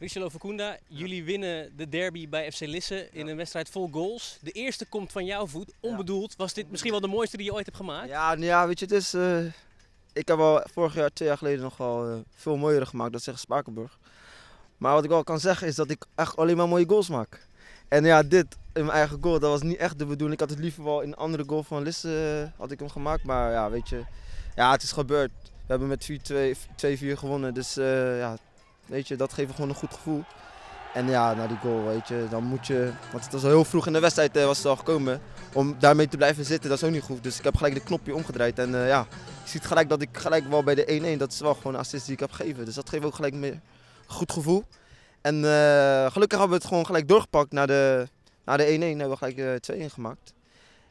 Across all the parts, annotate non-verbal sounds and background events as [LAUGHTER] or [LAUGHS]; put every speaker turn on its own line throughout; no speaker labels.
Richelo Verkunda, jullie winnen de derby bij FC Lisse in een wedstrijd vol goals. De eerste komt van jouw voet, onbedoeld. Was dit misschien wel de mooiste die je ooit hebt gemaakt? Ja,
nou ja weet je, het is... Eh, ik heb al vorig jaar, twee jaar geleden, nog wel eh, veel mooier gemaakt. Dat zegt Spakenburg. Maar wat ik wel kan zeggen is dat ik echt alleen maar mooie goals maak. En ja, dit in mijn eigen goal, dat was niet echt de bedoeling. Ik had het liever wel in een andere goal van Lisse eh, had ik hem gemaakt. Maar ja, weet je, ja, het is gebeurd. We hebben met 4-2, 2-4 gewonnen. Dus ja, weet je, dat geeft gewoon een goed gevoel. En ja, na die goal, weet je, dan moet je... Want het was al heel vroeg in de wedstrijd eh, was het al gekomen. Om daarmee te blijven zitten, dat is ook niet goed. Dus ik heb gelijk de knopje omgedraaid. En uh, ja, je ziet gelijk dat ik gelijk wel bij de 1-1, dat is wel gewoon een assist die ik heb gegeven. Dus dat geeft ook gelijk meer goed gevoel. En eh, gelukkig hebben we het gewoon gelijk doorgepakt. naar de 1-1 hebben we gelijk 2-1 gemaakt.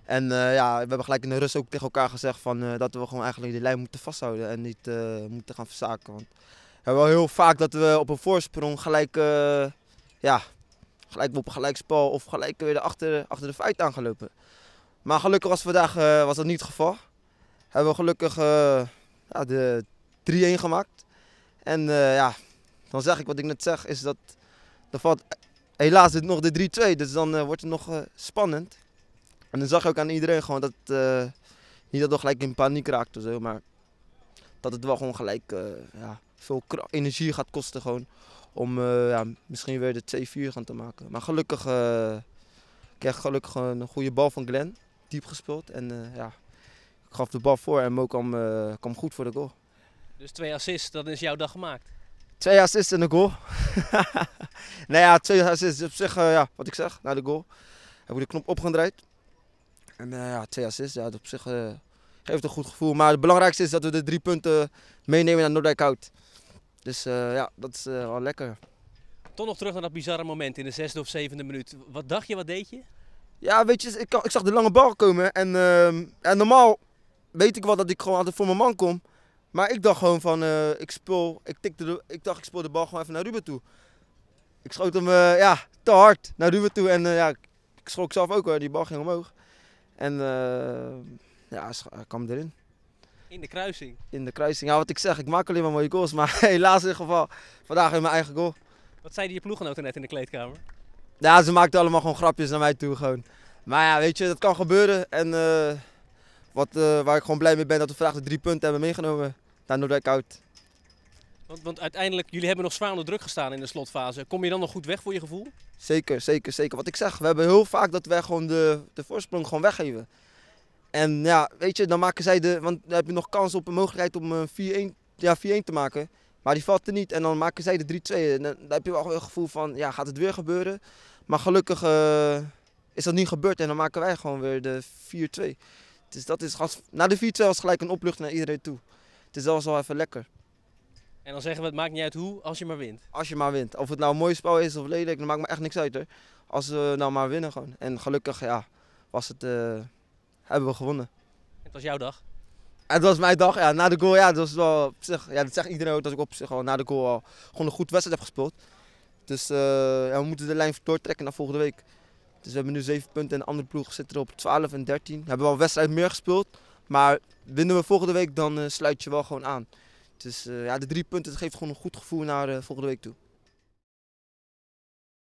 En ja, we hebben gelijk in de rust ook tegen elkaar gezegd van, dat we gewoon eigenlijk die lijn moeten vasthouden en niet moeten gaan verzaken. Want hebben wel heel vaak dat we op een voorsprong gelijk, uh, ja, gelijk op een gelijkspel of gelijk weer achter, achter de feit aangelopen. Maar gelukkig was vandaag eh, was dat niet het geval. Hebben we gelukkig eh, ja, de 3-1 gemaakt. En ja, dan zeg ik wat ik net zeg, is dat er valt helaas nog de 3-2. Dus dan wordt het nog spannend. En dan zag je ook aan iedereen gewoon dat, niet dat we gelijk in paniek raakten of zo, maar dat het wel gewoon gelijk, ja, veel energie gaat kosten gewoon. Om eh, ja, misschien weer de 2-4 gaan te maken. Maar gelukkig eh, kreeg gelukkig een goede bal van Glenn. Diep gespeeld. En eh, ja, ik gaf de bal voor en Mo kwam, kwam goed voor de goal.
Dus twee assists, dat is jouw dag gemaakt?
Twee assists en een goal. [LAUGHS] nou ja, twee assists op zich, ja, wat ik zeg, na de goal. Heb ik de knop opgedraaid. En ja, twee assists, ja, op zich uh, geeft een goed gevoel. Maar het belangrijkste is dat we de drie punten meenemen naar Noordijk Hout. Dus eh, ja, dat is eh, wel lekker.
Toch nog terug naar dat bizarre moment in de zesde of zevende minuut. Wat dacht je, wat deed je?
Ja, weet je, ik, ik zag de lange bal komen. En, en ehm, normaal weet ik wel dat ik gewoon altijd voor mijn man kom. Maar ik dacht gewoon van, eh, ik speel, ik tikte de, ik dacht ik speel de bal gewoon even naar Ruben toe. Ik schoot hem, ja, te hard naar Ruben toe en ja, ik schrok zelf ook hoor, die bal ging omhoog. En ja, kwam erin.
In de kruising?
In de kruising. Ja, wat ik zeg, ik maak alleen maar mooie goals. Maar [LAUGHS] helaas in ieder geval, vandaag in mijn eigen goal.
Wat zeiden je ploeggenoten net in de kleedkamer?
Ja, ze maakten allemaal gewoon grapjes naar mij toe gewoon. Maar ja, weet je, dat kan gebeuren. En eh, wat, eh, waar ik gewoon blij mee ben, dat we vandaag de drie punten hebben meegenomen naar Noordwijk Oud.
Want, want, uiteindelijk, jullie hebben nog zwaar onder druk gestaan in de slotfase. Kom je dan nog goed weg voor je gevoel?
Zeker, zeker, zeker. Wat ik zeg, we hebben heel vaak dat wij gewoon de, de voorsprong gewoon weggeven. En ja, weet je, dan maken zij de. Want dan heb je nog kans op een mogelijkheid om een 4-1 ja, te maken. Maar die valt er niet. En dan maken zij de 3-2. En dan, dan, heb je wel het gevoel van, ja, gaat het weer gebeuren? Maar gelukkig eh, is dat niet gebeurd. En dan maken wij gewoon weer de 4-2. Dus dat is, na de 4-2 was gelijk een opluchting naar iedereen toe. Dus dat was wel even lekker.
En dan zeggen we, het maakt niet uit hoe, als je maar wint. Als
je maar wint. Of het nou een mooi spel is of lelijk, dan maakt me echt niks uit hoor. Als we nou maar winnen gewoon. En gelukkig, ja, was het... Eh, hebben we gewonnen. Het was jouw dag? Het was mijn dag, ja. Na de goal, ja, dat was wel op zich, ja, dat zegt iedereen ook, dat ik op zich al na de goal gewoon een goed wedstrijd heb gespeeld. Dus eh, ja, we moeten de lijn doortrekken naar volgende week. Dus we hebben nu 7 punten en de andere ploeg zit er op 12 en 13. We hebben wel een wedstrijd meer gespeeld, maar winnen we volgende week, dan eh, sluit je wel gewoon aan. Dus eh, ja, de drie punten, geeft gewoon een goed gevoel naar volgende week toe.